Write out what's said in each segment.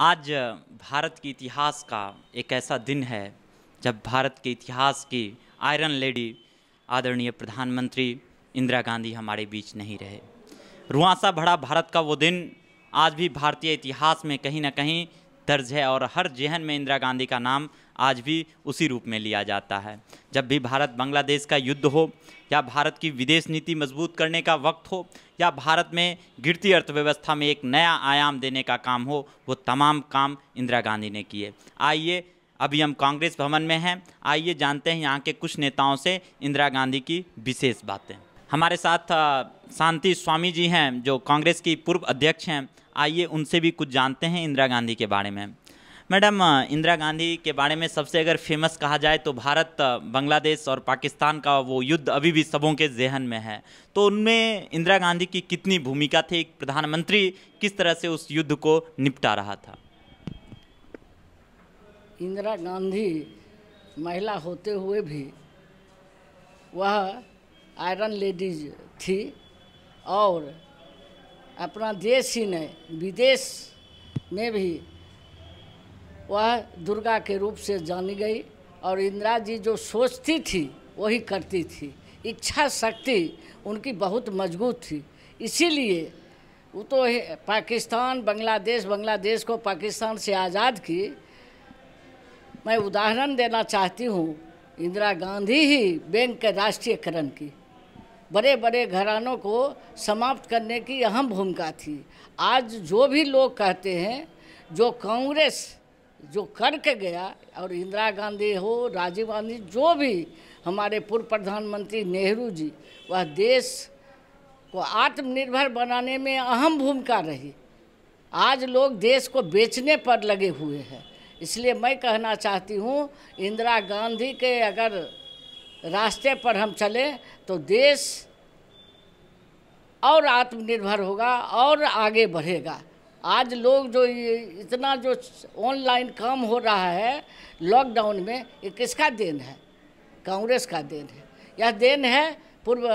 आज भारत के इतिहास का एक ऐसा दिन है जब भारत के इतिहास की आयरन लेडी आदरणीय प्रधानमंत्री इंदिरा गांधी हमारे बीच नहीं रहे रुआसा भरा भारत का वो दिन आज भी भारतीय इतिहास में कहीं ना कहीं दर्ज है और हर जेहन में इंदिरा गांधी का नाम आज भी उसी रूप में लिया जाता है जब भी भारत बांग्लादेश का युद्ध हो या भारत की विदेश नीति मजबूत करने का वक्त हो या भारत में गिरती अर्थव्यवस्था में एक नया आयाम देने का काम हो वो तमाम काम इंदिरा गांधी ने किए आइए अभी हम कांग्रेस भवन में हैं आइए जानते हैं यहाँ के कुछ नेताओं से इंदिरा गांधी की विशेष बातें हमारे साथ शांति स्वामी जी हैं जो कांग्रेस की पूर्व अध्यक्ष हैं आइए उनसे भी कुछ जानते हैं इंदिरा गांधी के बारे में मैडम इंदिरा गांधी के बारे में सबसे अगर फेमस कहा जाए तो भारत बांग्लादेश और पाकिस्तान का वो युद्ध अभी भी सबों के जहन में है तो उनमें इंदिरा गांधी की कितनी भूमिका थी प्रधानमंत्री किस तरह से उस युद्ध को निपटा रहा था इंदिरा गांधी महिला होते हुए भी वह आयरन लेडीज थी और अपना देश ही नहीं विदेश में भी वह दुर्गा के रूप से जानी गई और इंदिरा जी जो सोचती थी वही करती थी इच्छा शक्ति उनकी बहुत मजबूत थी इसीलिए वो तो पाकिस्तान बांग्लादेश बांग्लादेश को पाकिस्तान से आज़ाद की मैं उदाहरण देना चाहती हूँ इंदिरा गांधी ही बैंक के राष्ट्रीयकरण की बड़े बड़े घरानों को समाप्त करने की अहम भूमिका थी आज जो भी लोग कहते हैं जो कांग्रेस जो करके गया और इंदिरा गांधी हो राजीव गांधी जो भी हमारे पूर्व प्रधानमंत्री नेहरू जी वह देश को आत्मनिर्भर बनाने में अहम भूमिका रही आज लोग देश को बेचने पर लगे हुए हैं इसलिए मैं कहना चाहती हूँ इंदिरा गांधी के अगर रास्ते पर हम चले तो देश और आत्मनिर्भर होगा और आगे बढ़ेगा आज लोग जो इतना जो ऑनलाइन काम हो रहा है लॉकडाउन में ये किसका देन है कांग्रेस का देन है यह देन है पूर्व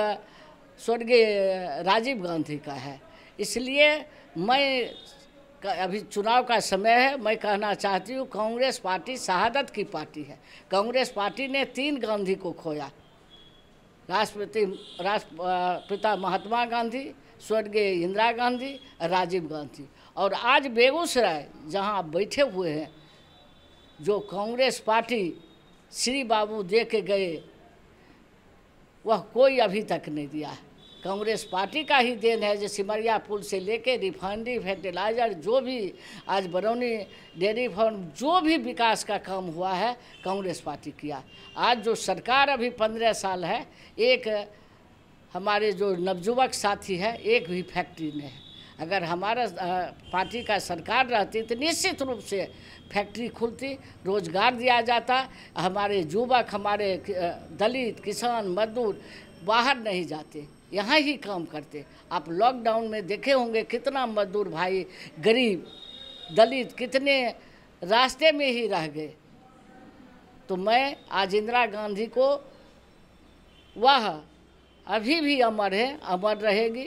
स्वर्गीय राजीव गांधी का है इसलिए मैं अभी चुनाव का समय है मैं कहना चाहती हूँ कांग्रेस पार्टी शहादत की पार्टी है कांग्रेस पार्टी ने तीन गांधी को खोया राष्ट्रपति राष्ट्रपिता महात्मा गांधी स्वर्गीय इंदिरा गांधी राजीव गांधी और आज बेगूसराय जहाँ आप बैठे हुए हैं जो कांग्रेस पार्टी श्री बाबू दे के गए वह कोई अभी तक नहीं दिया है कांग्रेस पार्टी का ही देन है जो सिमरिया पुल से लेके रिफाइनरी फर्टिलाइजर जो भी आज बरौनी डेयरी फार्म जो भी विकास का काम हुआ है कांग्रेस पार्टी किया आज जो सरकार अभी पंद्रह साल है एक हमारे जो नवयुवक साथी है एक भी फैक्ट्री नहीं है अगर हमारा पार्टी का सरकार रहती तो निश्चित रूप से फैक्ट्री खुलती रोजगार दिया जाता हमारे युवक हमारे दलित किसान मजदूर बाहर नहीं जाते यहाँ ही काम करते आप लॉकडाउन में देखे होंगे कितना मजदूर भाई गरीब दलित कितने रास्ते में ही रह गए तो मैं आज इंदिरा गांधी को वह अभी भी अमर है अमर रहेगी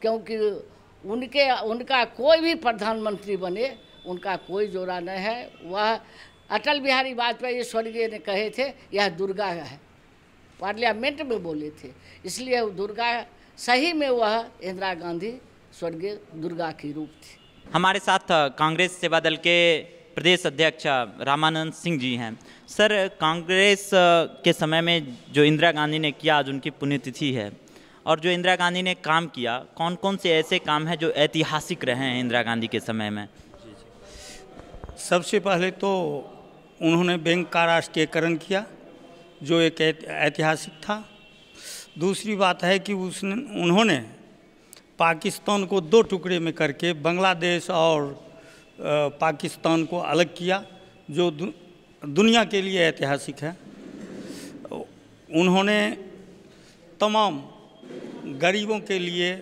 क्योंकि उनके उनका कोई भी प्रधानमंत्री बने उनका कोई जोड़ा नहीं है वह अटल बिहारी वाजपेयी स्वर्गीय ने कहे थे यह दुर्गा है पार्लियामेंट में बोले थे इसलिए दुर्गा सही में वह इंदिरा गांधी स्वर्गीय दुर्गा की रूप थी हमारे साथ कांग्रेस सेवा दल के प्रदेश अध्यक्ष रामानंद सिंह जी हैं सर कांग्रेस के समय में जो इंदिरा गांधी ने किया आज उनकी पुण्यतिथि है और जो इंदिरा गांधी ने काम किया कौन कौन से ऐसे काम हैं जो ऐतिहासिक रहे हैं इंदिरा गांधी के समय में सबसे पहले तो उन्होंने बैंक का राष्ट्रीयकरण किया जो एक ऐतिहासिक था दूसरी बात है कि उसने उन्होंने पाकिस्तान को दो टुकड़े में करके बांग्लादेश और पाकिस्तान को अलग किया जो दुनिया के लिए ऐतिहासिक है उन्होंने तमाम गरीबों के लिए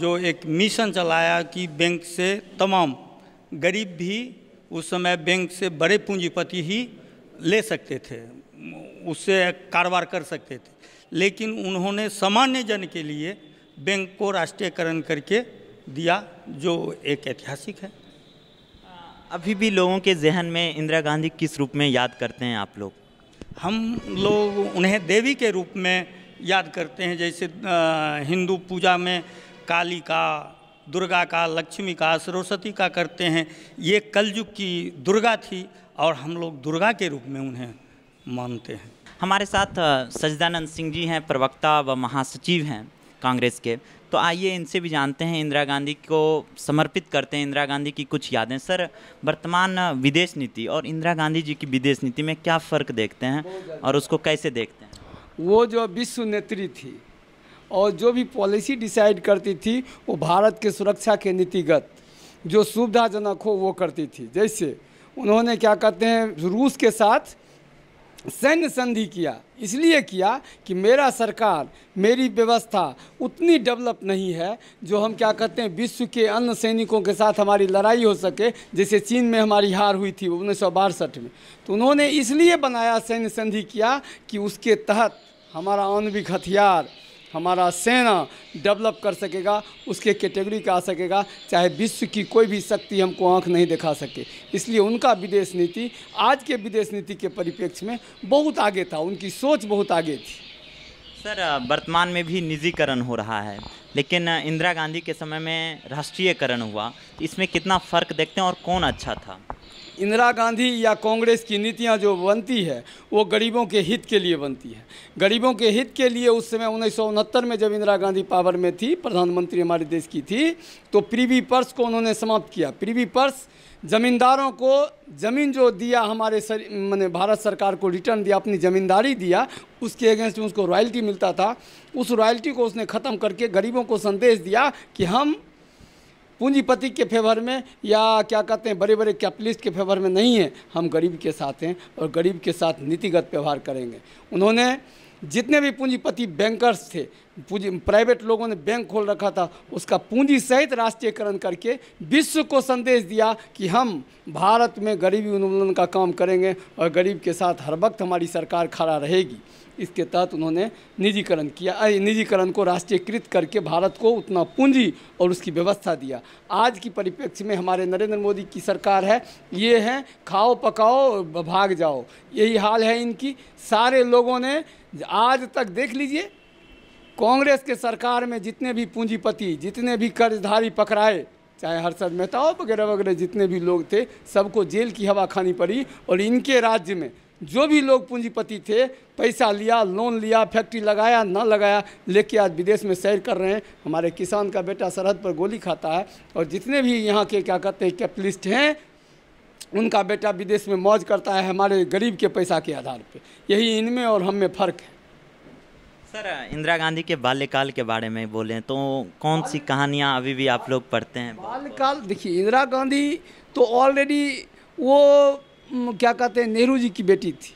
जो एक मिशन चलाया कि बैंक से तमाम गरीब भी उस समय बैंक से बड़े पूंजीपति ही ले सकते थे उससे कारोबार कर सकते थे लेकिन उन्होंने सामान्य जन के लिए बैंक को राष्ट्रीयकरण करके दिया जो एक ऐतिहासिक है अभी भी लोगों के जहन में इंदिरा गांधी किस रूप में याद करते हैं आप लोग हम लोग उन्हें देवी के रूप में याद करते हैं जैसे हिंदू पूजा में काली का दुर्गा का लक्ष्मी का सरस्वती का करते हैं ये कलयुग की दुर्गा थी और हम लोग दुर्गा के रूप में उन्हें मानते हैं हमारे साथ सजदानंद सिंह जी हैं प्रवक्ता व महासचिव हैं कांग्रेस के तो आइए इनसे भी जानते हैं इंदिरा गांधी को समर्पित करते हैं इंदिरा गांधी की कुछ यादें सर वर्तमान विदेश नीति और इंदिरा गांधी जी की विदेश नीति में क्या फ़र्क देखते हैं और उसको कैसे देखते हैं वो जो विश्व नेत्री थी और जो भी पॉलिसी डिसाइड करती थी वो भारत के सुरक्षा के नीतिगत जो सुविधाजनक हो वो करती थी जैसे उन्होंने क्या कहते हैं रूस के साथ सैन्य संधि किया इसलिए किया कि मेरा सरकार मेरी व्यवस्था उतनी डेवलप नहीं है जो हम क्या कहते हैं विश्व के अन्य सैनिकों के साथ हमारी लड़ाई हो सके जैसे चीन में हमारी हार हुई थी उन्नीस में तो उन्होंने इसलिए बनाया सैन्य संधि किया कि उसके तहत हमारा आणविक हथियार हमारा सेना डेवलप कर सकेगा उसके कैटेगरी का आ सकेगा चाहे विश्व की कोई भी शक्ति हमको आंख नहीं दिखा सके इसलिए उनका विदेश नीति आज के विदेश नीति के परिप्रेक्ष्य में बहुत आगे था उनकी सोच बहुत आगे थी सर वर्तमान में भी निजीकरण हो रहा है लेकिन इंदिरा गांधी के समय में राष्ट्रीयकरण हुआ इसमें कितना फ़र्क देखते हैं और कौन अच्छा था इंदिरा गांधी या कांग्रेस की नीतियां जो बनती है वो गरीबों के हित के लिए बनती है गरीबों के हित के लिए उस समय उन्नीस में जब इंदिरा गांधी पावर में थी प्रधानमंत्री हमारे देश की थी तो प्रीवी पर्स को उन्होंने समाप्त किया प्रीवी पर्स ज़मींदारों को ज़मीन जो दिया हमारे सर मैंने भारत सरकार को रिटर्न दिया अपनी ज़मींदारी दिया उसके अगेंस्ट में उसको रॉयल्टी मिलता था उस रॉयल्टी को उसने ख़त्म करके गरीबों को संदेश दिया कि हम पूंजीपति के फेवर में या क्या कहते हैं बड़े बड़े कैपिटलिस्ट के फेवर में नहीं है हम गरीब के साथ हैं और गरीब के साथ नीतिगत व्यवहार करेंगे उन्होंने जितने भी पूंजीपति बैंकर्स थे पूंजी प्राइवेट लोगों ने बैंक खोल रखा था उसका पूंजी सहित राष्ट्रीयकरण करके विश्व को संदेश दिया कि हम भारत में गरीबी उन्मूलन का काम करेंगे और गरीब के साथ हर वक्त हमारी सरकार खड़ा रहेगी इसके तहत उन्होंने निजीकरण किया निजीकरण को राष्ट्रीयकृत करके भारत को उतना पूंजी और उसकी व्यवस्था दिया आज की परिप्रेक्ष्य में हमारे नरेंद्र मोदी की सरकार है ये है खाओ पकाओ भाग जाओ यही हाल है इनकी सारे लोगों ने आज तक देख लीजिए कांग्रेस के सरकार में जितने भी पूंजीपति जितने भी कर्जधारी पकड़ाए चाहे हर्षद मेहता हो वगैरह वगैरह जितने भी लोग थे सबको जेल की हवा खानी पड़ी और इनके राज्य में जो भी लोग पूंजीपति थे पैसा लिया लोन लिया फैक्ट्री लगाया ना लगाया लेके आज विदेश में सैर कर रहे हैं हमारे किसान का बेटा सरहद पर गोली खाता है और जितने भी यहाँ के क्या कहते हैं कैपिटलिस्ट हैं उनका बेटा विदेश में मौज करता है हमारे गरीब के पैसा के आधार पर यही इनमें और हम में फ़र्क है सर इंदिरा गांधी के बाल्यकाल के बारे में बोलें तो कौन सी कहानियाँ अभी भी आप लोग पढ़ते हैं बाल्यकाल देखिए इंदिरा गांधी तो ऑलरेडी वो क्या कहते हैं नेहरू जी की बेटी थी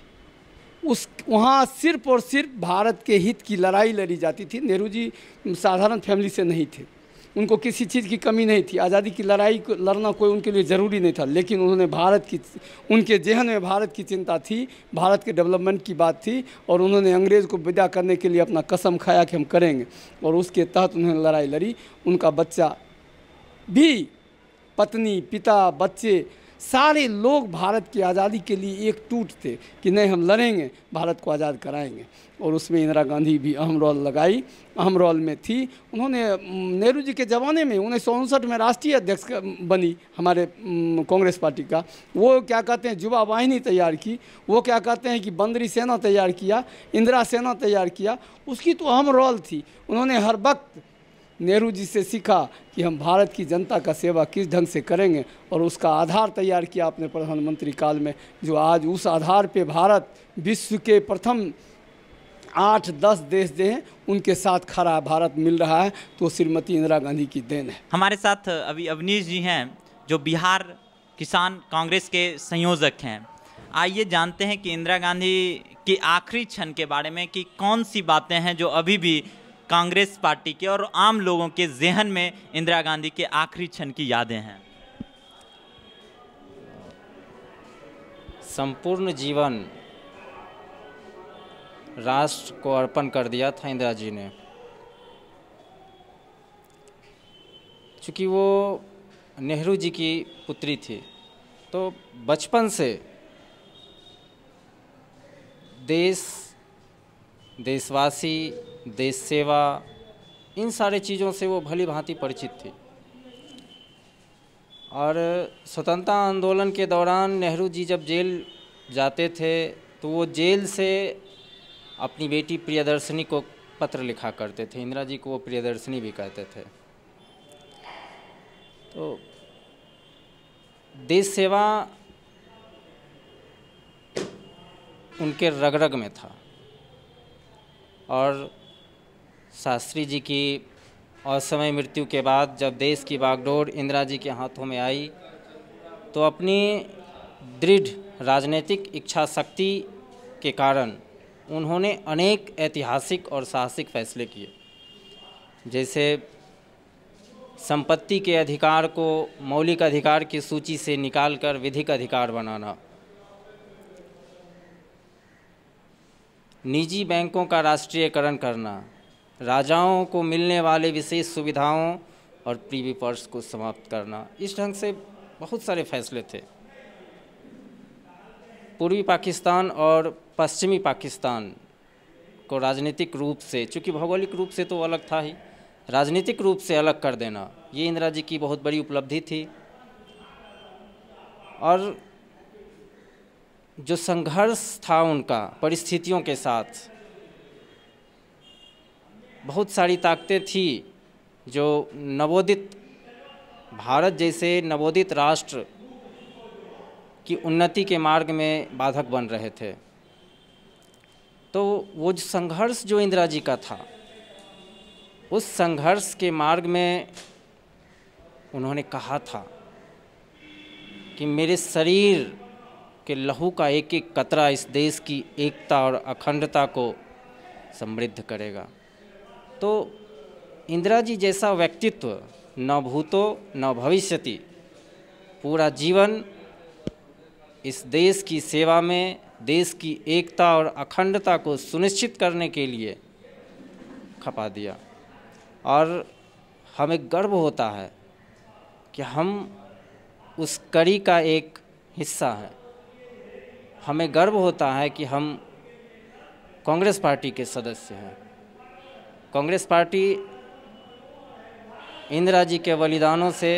उस वहाँ सिर्फ और सिर्फ भारत के हित की लड़ाई लड़ी जाती थी नेहरू जी साधारण फैमिली से नहीं थे उनको किसी चीज़ की कमी नहीं थी आज़ादी की लड़ाई को लड़ना कोई उनके लिए ज़रूरी नहीं था लेकिन उन्होंने भारत की उनके जहन में भारत की चिंता थी भारत के डेवलपमेंट की बात थी और उन्होंने अंग्रेज़ को विदा करने के लिए अपना कसम खाया कि हम करेंगे और उसके तहत उन्होंने लड़ाई लड़ी उनका बच्चा भी पत्नी पिता बच्चे सारे लोग भारत की आज़ादी के लिए एक टूट थे कि नहीं हम लड़ेंगे भारत को आज़ाद कराएंगे और उसमें इंदिरा गांधी भी अहम रोल लगाई अहम रोल में थी उन्होंने नेहरू जी के ज़माने में उन्नीस सौ उनसठ में राष्ट्रीय अध्यक्ष बनी हमारे कांग्रेस पार्टी का वो क्या कहते हैं युवा वाहिनी तैयार की वो क्या कहते हैं कि बंदरी सेना तैयार किया इंदिरा सेना तैयार किया उसकी तो अहम रोल थी उन्होंने हर वक्त नेहरू जी से सीखा कि हम भारत की जनता का सेवा किस ढंग से करेंगे और उसका आधार तैयार किया अपने प्रधानमंत्री काल में जो आज उस आधार पे भारत विश्व के प्रथम आठ दस देश जो हैं उनके साथ खड़ा भारत मिल रहा है तो श्रीमती इंदिरा गांधी की देन है हमारे साथ अभी अवनीश जी हैं जो बिहार किसान कांग्रेस के संयोजक हैं आइए जानते हैं कि इंदिरा गांधी के आखिरी क्षण के बारे में कि कौन सी बातें हैं जो अभी भी कांग्रेस पार्टी के और आम लोगों के जहन में इंदिरा गांधी के आखिरी क्षण की यादें हैं संपूर्ण जीवन राष्ट्र को अर्पण कर दिया था इंदिरा जी ने चूँकि वो नेहरू जी की पुत्री थी तो बचपन से देश देशवासी देश सेवा इन सारे चीज़ों से वो भली भांति परिचित थी और स्वतंत्रता आंदोलन के दौरान नेहरू जी जब जेल जाते थे तो वो जेल से अपनी बेटी प्रियदर्शनी को पत्र लिखा करते थे इंदिरा जी को वो प्रियदर्शनी भी कहते थे तो देश सेवा उनके रग रग में था और शास्त्री जी की असमय मृत्यु के बाद जब देश की बागडोर इंदिरा जी के हाथों में आई तो अपनी दृढ़ राजनीतिक इच्छा शक्ति के कारण उन्होंने अनेक ऐतिहासिक और साहसिक फैसले किए जैसे संपत्ति के अधिकार को मौलिक अधिकार की सूची से निकालकर विधिक अधिकार बनाना निजी बैंकों का राष्ट्रीयकरण करना राजाओं को मिलने वाले विशेष सुविधाओं और प्रीवी पर्स को समाप्त करना इस ढंग से बहुत सारे फैसले थे पूर्वी पाकिस्तान और पश्चिमी पाकिस्तान को राजनीतिक रूप से चूँकि भौगोलिक रूप से तो अलग था ही राजनीतिक रूप से अलग कर देना ये इंदिरा जी की बहुत बड़ी उपलब्धि थी और जो संघर्ष था उनका परिस्थितियों के साथ बहुत सारी ताकतें थी जो नवोदित भारत जैसे नवोदित राष्ट्र की उन्नति के मार्ग में बाधक बन रहे थे तो वो जो संघर्ष जो इंदिरा जी का था उस संघर्ष के मार्ग में उन्होंने कहा था कि मेरे शरीर के लहू का एक एक कतरा इस देश की एकता और अखंडता को समृद्ध करेगा तो इंदिरा जी जैसा व्यक्तित्व न भूतो न भविष्यति पूरा जीवन इस देश की सेवा में देश की एकता और अखंडता को सुनिश्चित करने के लिए खपा दिया और हमें गर्व होता है कि हम उस कड़ी का एक हिस्सा हैं हमें गर्व होता है कि हम कांग्रेस पार्टी के सदस्य हैं कांग्रेस पार्टी इंदिरा जी के बलिदानों से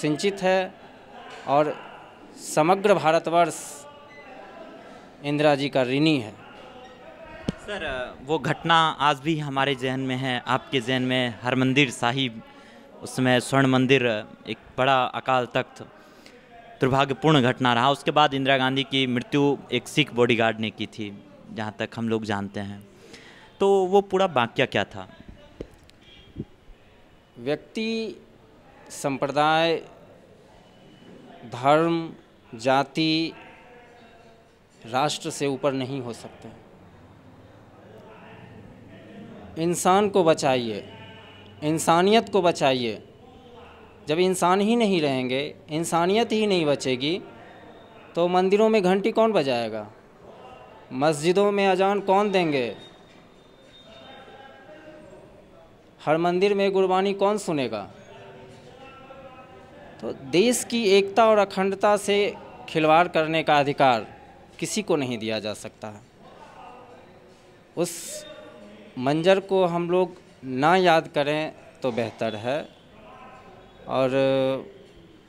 सिंचित है और समग्र भारतवर्ष इंदिरा जी का ऋणी है सर वो घटना आज भी हमारे जहन में है आपके जहन में हर मंदिर साहिब उसमें स्वर्ण मंदिर एक बड़ा अकाल तख्त दुर्भाग्यपूर्ण घटना रहा उसके बाद इंदिरा गांधी की मृत्यु एक सिख बॉडीगार्ड ने की थी जहाँ तक हम लोग जानते हैं तो वो पूरा वाक्य क्या था व्यक्ति संप्रदाय धर्म जाति राष्ट्र से ऊपर नहीं हो सकते इंसान को बचाइए इंसानियत को बचाइए जब इंसान ही नहीं रहेंगे इंसानियत ही नहीं बचेगी तो मंदिरों में घंटी कौन बजाएगा मस्जिदों में अजान कौन देंगे हर मंदिर में गुरबानी कौन सुनेगा तो देश की एकता और अखंडता से खिलवाड़ करने का अधिकार किसी को नहीं दिया जा सकता है उस मंजर को हम लोग ना याद करें तो बेहतर है और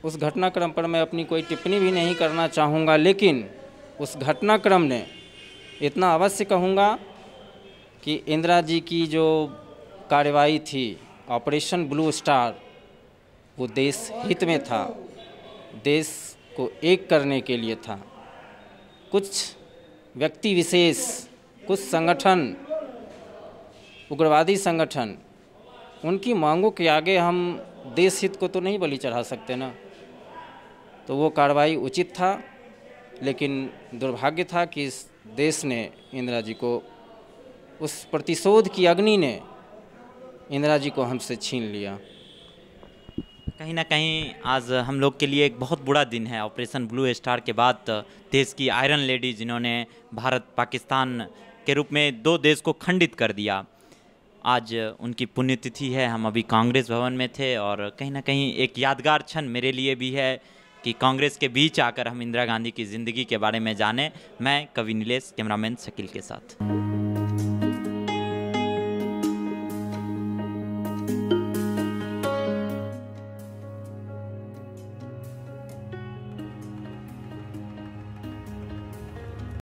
उस घटनाक्रम पर मैं अपनी कोई टिप्पणी भी नहीं करना चाहूँगा लेकिन उस घटनाक्रम ने इतना अवश्य कहूँगा कि इंदिरा जी की जो कार्रवाई थी ऑपरेशन ब्लू स्टार वो देश हित में था देश को एक करने के लिए था कुछ व्यक्ति विशेष कुछ संगठन उग्रवादी संगठन उनकी मांगों के आगे हम देश हित को तो नहीं बलि चढ़ा सकते ना तो वो कार्रवाई उचित था लेकिन दुर्भाग्य था कि इस देश ने इंदिरा जी को उस प्रतिशोध की अग्नि ने इंदिरा जी को हमसे छीन लिया कहीं ना कहीं आज हम लोग के लिए एक बहुत बुरा दिन है ऑपरेशन ब्लू स्टार के बाद देश की आयरन लेडी जिन्होंने भारत पाकिस्तान के रूप में दो देश को खंडित कर दिया आज उनकी पुण्यतिथि है हम अभी कांग्रेस भवन में थे और कहीं ना कहीं एक यादगार क्षण मेरे लिए भी है कि कांग्रेस के बीच आकर हम इंदिरा गांधी की ज़िंदगी के बारे में जाने मैं कवि नीलेश कैमरामैन शकील के साथ